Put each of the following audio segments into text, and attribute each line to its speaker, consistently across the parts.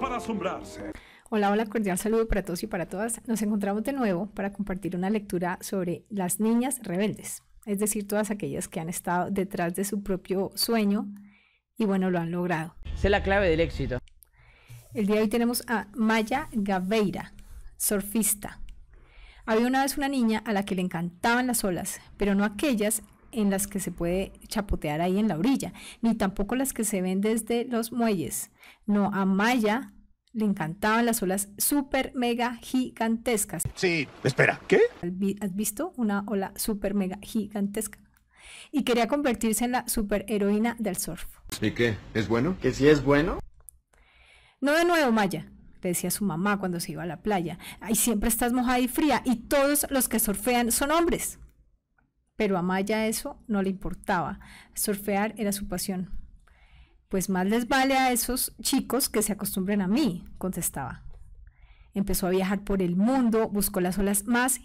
Speaker 1: para asombrarse. Hola, hola, cordial saludo para todos y para todas. Nos encontramos de nuevo para compartir una lectura sobre las niñas rebeldes, es decir, todas aquellas que han estado detrás de su propio sueño y bueno, lo han logrado. es la clave del éxito. El día de hoy tenemos a Maya Gaveira, surfista. Había una vez una niña a la que le encantaban las olas, pero no aquellas en las que se puede chapotear ahí en la orilla, ni tampoco las que se ven desde los muelles. No, a Maya le encantaban las olas super mega gigantescas. Sí, espera, ¿qué? ¿Has visto una ola super mega gigantesca? Y quería convertirse en la superheroína del surf. ¿Y qué? ¿Es bueno? ¿Que sí es bueno? No de nuevo, Maya le decía su mamá cuando se iba a la playa. Ahí siempre estás mojada y fría y todos los que surfean son hombres. Pero a Maya eso no le importaba. Surfear era su pasión. Pues más les vale a esos chicos que se acostumbren a mí, contestaba. Empezó a viajar por el mundo, buscó las olas más,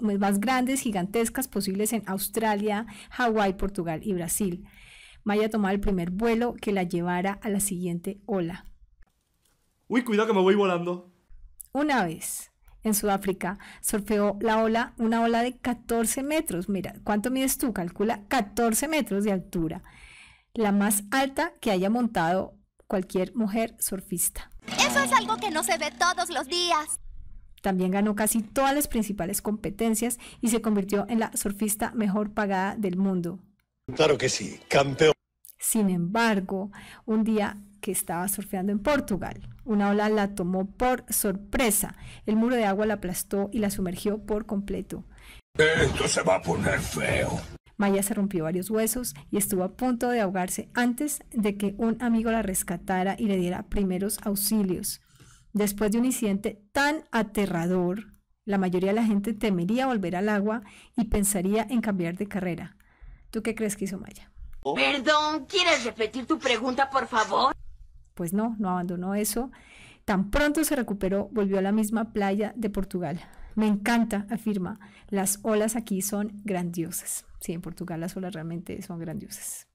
Speaker 1: más grandes, gigantescas posibles en Australia, Hawái, Portugal y Brasil. Maya tomaba el primer vuelo que la llevara a la siguiente ola. Uy, cuidado que me voy volando. Una vez, en Sudáfrica, surfeó la ola, una ola de 14 metros. Mira, ¿cuánto mides tú? Calcula 14 metros de altura, la más alta que haya montado cualquier mujer surfista. Eso es algo que no se ve todos los días. También ganó casi todas las principales competencias y se convirtió en la surfista mejor pagada del mundo. Claro que sí, campeón. Sin embargo, un día que estaba surfeando en Portugal, una ola la tomó por sorpresa. El muro de agua la aplastó y la sumergió por completo. Esto se va a poner feo. Maya se rompió varios huesos y estuvo a punto de ahogarse antes de que un amigo la rescatara y le diera primeros auxilios. Después de un incidente tan aterrador, la mayoría de la gente temería volver al agua y pensaría en cambiar de carrera. ¿Tú qué crees que hizo Maya? Perdón, ¿quieres repetir tu pregunta, por favor? Pues no, no abandonó eso. Tan pronto se recuperó, volvió a la misma playa de Portugal. Me encanta, afirma, las olas aquí son grandiosas. Sí, en Portugal las olas realmente son grandiosas.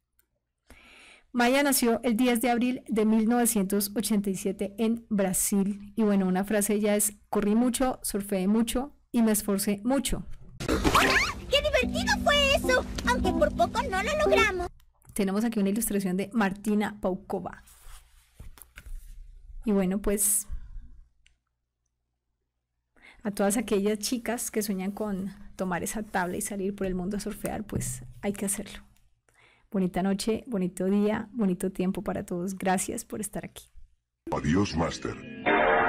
Speaker 1: Maya nació el 10 de abril de 1987 en Brasil. Y bueno, una frase ya es, corrí mucho, surfeé mucho y me esforcé mucho. ¡Qué divertido fue eso! Aunque por poco no lo logramos. Tenemos aquí una ilustración de Martina Paukova. Y bueno, pues a todas aquellas chicas que sueñan con tomar esa tabla y salir por el mundo a surfear, pues hay que hacerlo. Bonita noche, bonito día, bonito tiempo para todos. Gracias por estar aquí. Adiós, Master.